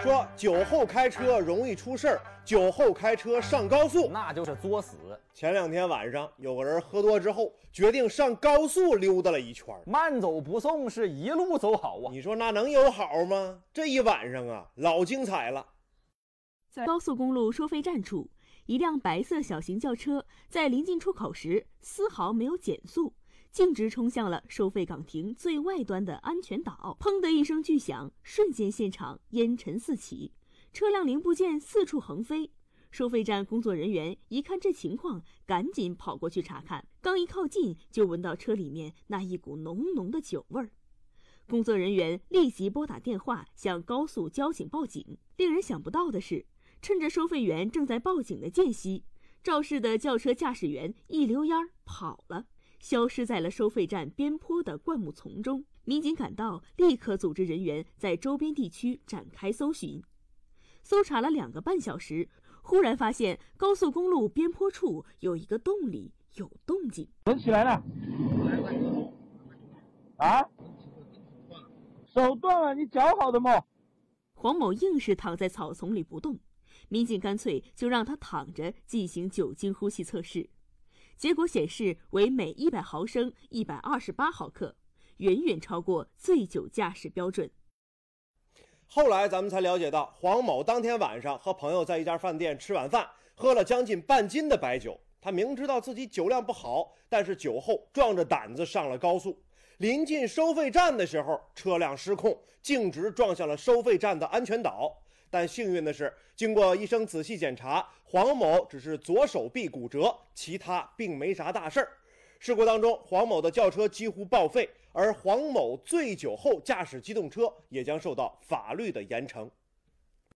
说酒后开车容易出事儿，酒后开车上高速那就是作死。前两天晚上，有个人喝多之后，决定上高速溜达了一圈，慢走不送，是一路走好啊！你说那能有好吗？这一晚上啊，老精彩了。在高速公路收费站处，一辆白色小型轿车在临近出口时丝毫没有减速。径直冲向了收费岗亭最外端的安全岛。砰的一声巨响，瞬间现场烟尘四起，车辆零部件四处横飞。收费站工作人员一看这情况，赶紧跑过去查看。刚一靠近，就闻到车里面那一股浓浓的酒味儿。工作人员立即拨打电话向高速交警报警。令人想不到的是，趁着收费员正在报警的间隙，肇事的轿车驾驶员一溜烟儿跑了。消失在了收费站边坡的灌木丛中。民警赶到，立刻组织人员在周边地区展开搜寻。搜查了两个半小时，忽然发现高速公路边坡处有一个洞里有动静。人起来了？啊？手断了，你脚好的吗？黄某硬是躺在草丛里不动。民警干脆就让他躺着进行酒精呼吸测试。结果显示为每一百毫升一百二十八毫克，远远超过醉酒驾驶标准。后来咱们才了解到，黄某当天晚上和朋友在一家饭店吃晚饭，喝了将近半斤的白酒。他明知道自己酒量不好，但是酒后壮着胆子上了高速。临近收费站的时候，车辆失控，径直撞向了收费站的安全岛。但幸运的是，经过医生仔细检查，黄某只是左手臂骨折，其他并没啥大事儿。事故当中，黄某的轿车几乎报废，而黄某醉酒后驾驶机动车也将受到法律的严惩。